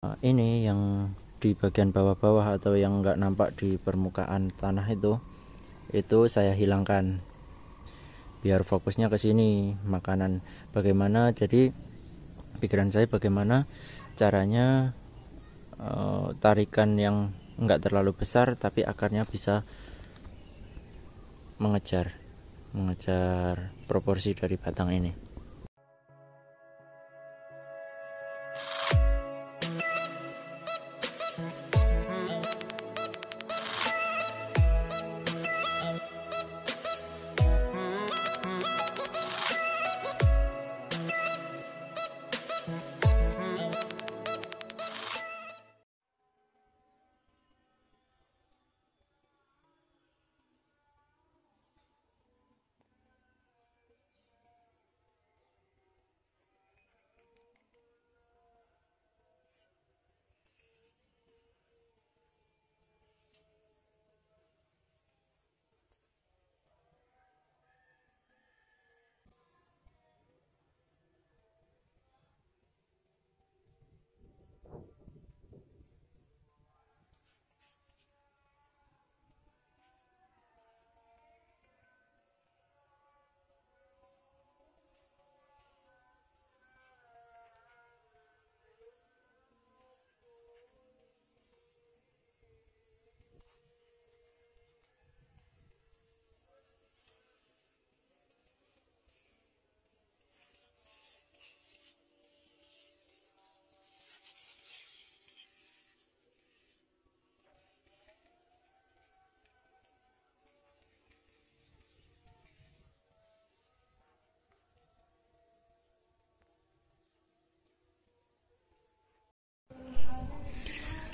Eh, ini yang di bagian bawah-bawah atau yang nggak nampak di permukaan tanah itu itu saya hilangkan biar fokusnya ke sini makanan bagaimana jadi pikiran saya bagaimana caranya uh, tarikan yang nggak terlalu besar tapi akarnya bisa mengejar mengejar proporsi dari batang ini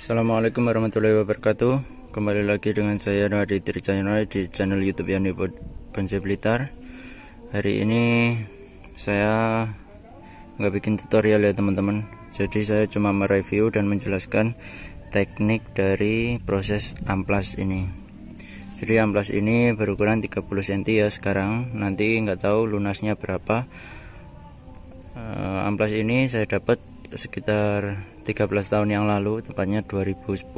Assalamualaikum warahmatullahi wabarakatuh Kembali lagi dengan saya Noadi Trijanoi di channel youtube yang Bonsai Blitar Hari ini saya nggak bikin tutorial ya teman-teman Jadi saya cuma mereview dan menjelaskan teknik dari proses amplas ini Jadi amplas ini berukuran 30 cm ya sekarang Nanti nggak tahu lunasnya berapa eh, Amplas ini saya dapat sekitar 13 tahun yang lalu tepatnya 2010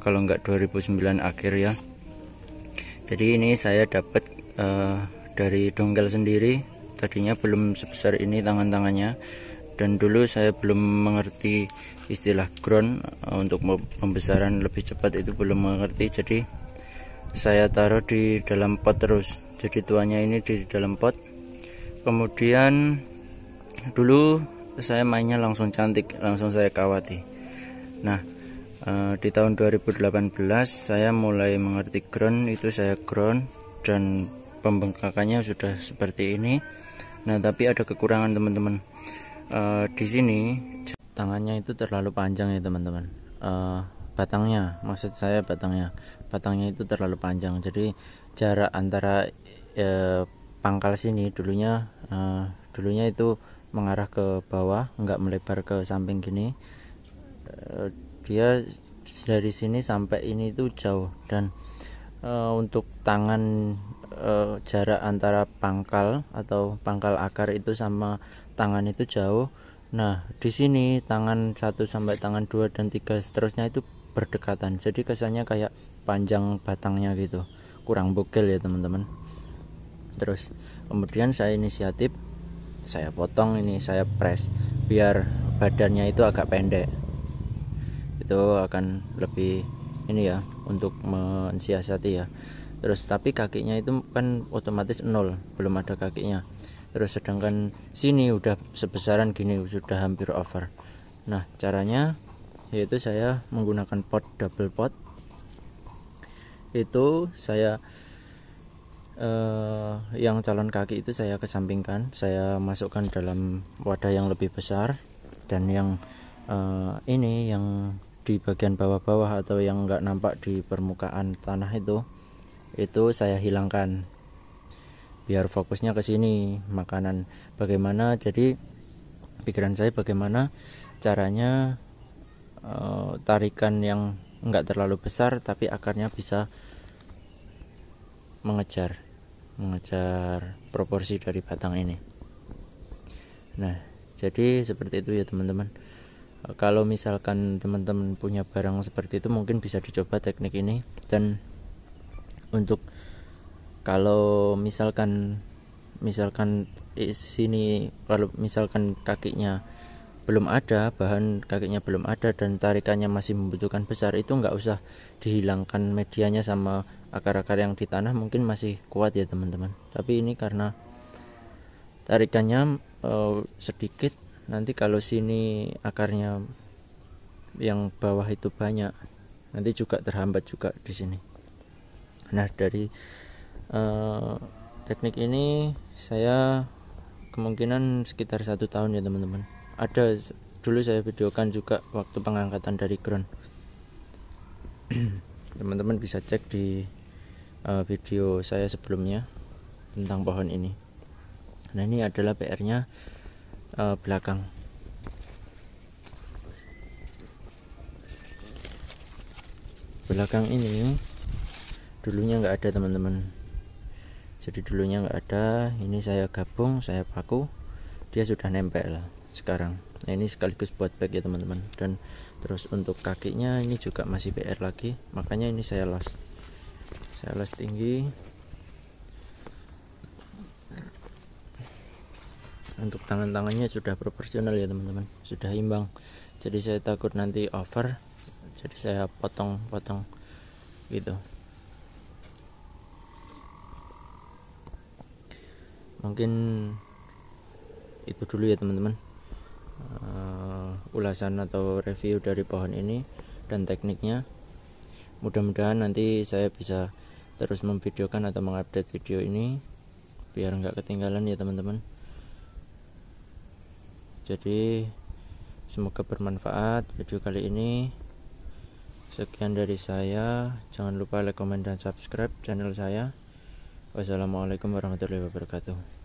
kalau enggak 2009 akhir ya jadi ini saya dapat uh, dari dongkel sendiri tadinya belum sebesar ini tangan-tangannya dan dulu saya belum mengerti istilah ground eh, untuk pembesaran lebih cepat itu belum mengerti jadi saya taruh di dalam pot terus jadi tuanya ini di dalam pot kemudian dulu saya mainnya langsung cantik langsung saya kawati nah eh, di tahun 2018 saya mulai mengerti ground itu saya ground dan pembengkakannya sudah seperti ini nah tapi ada kekurangan teman-teman eh, di sini tangannya itu terlalu panjang ya teman-teman eh, batangnya maksud saya batangnya batangnya itu terlalu panjang jadi jarak antara eh, pangkal sini dulunya eh, dulunya itu mengarah ke bawah nggak melebar ke samping gini eh, dia dari sini sampai ini itu jauh dan uh, untuk tangan uh, jarak antara pangkal atau pangkal akar itu sama tangan itu jauh Nah, di sini tangan satu sampai tangan dua dan tiga seterusnya itu berdekatan. Jadi kesannya kayak panjang batangnya gitu. Kurang bokel ya, teman-teman. Terus kemudian saya inisiatif saya potong ini saya press biar badannya itu agak pendek itu akan lebih ini ya untuk mensiasati ya terus tapi kakinya itu kan otomatis nol belum ada kakinya terus sedangkan sini udah sebesaran gini sudah hampir over nah caranya yaitu saya menggunakan pot double pot itu saya uh, yang calon kaki itu saya kesampingkan saya masukkan dalam wadah yang lebih besar dan yang uh, ini yang di bagian bawah-bawah atau yang nggak nampak di permukaan tanah itu itu saya hilangkan biar fokusnya ke sini makanan bagaimana jadi pikiran saya bagaimana caranya uh, tarikan yang nggak terlalu besar tapi akarnya bisa mengejar mengejar proporsi dari batang ini nah jadi seperti itu ya teman-teman eh, kalau misalkan teman-teman punya barang seperti itu mungkin bisa dicoba teknik ini dan untuk kalau misalkan misalkan sini kalau misalkan kakinya belum ada bahan kakinya belum ada dan tarikannya masih membutuhkan besar itu nggak usah dihilangkan medianya sama akar-akar yang di tanah mungkin masih kuat ya teman-teman tapi ini karena tarikannya uh, sedikit nanti kalau sini akarnya yang bawah itu banyak nanti juga terhambat juga di sini nah dari uh, teknik ini saya kemungkinan sekitar satu tahun ya teman-teman ada dulu saya videokan juga waktu pengangkatan dari ground teman-teman bisa cek di uh, video saya sebelumnya tentang pohon ini nah ini adalah PR-nya uh, eh, belakang belakang ini dulunya nggak ada teman-teman jadi dulunya nggak ada ini saya gabung saya paku dia sudah nempel sekarang nah, ini sekaligus buat bag ya teman-teman dan terus untuk kakinya ini juga masih PR lagi makanya ini saya los sales tinggi untuk tangan-tangannya sudah proporsional ya teman-teman sudah imbang jadi saya takut nanti over jadi saya potong-potong gitu mungkin itu dulu ya teman-teman uh, ulasan atau review dari pohon ini dan tekniknya mudah-mudahan nanti saya bisa terus memvideokan atau mengupdate video ini biar nggak ketinggalan ya teman-teman jadi semoga bermanfaat video kali ini sekian dari saya jangan lupa like, komen, dan subscribe channel saya wassalamualaikum warahmatullahi wabarakatuh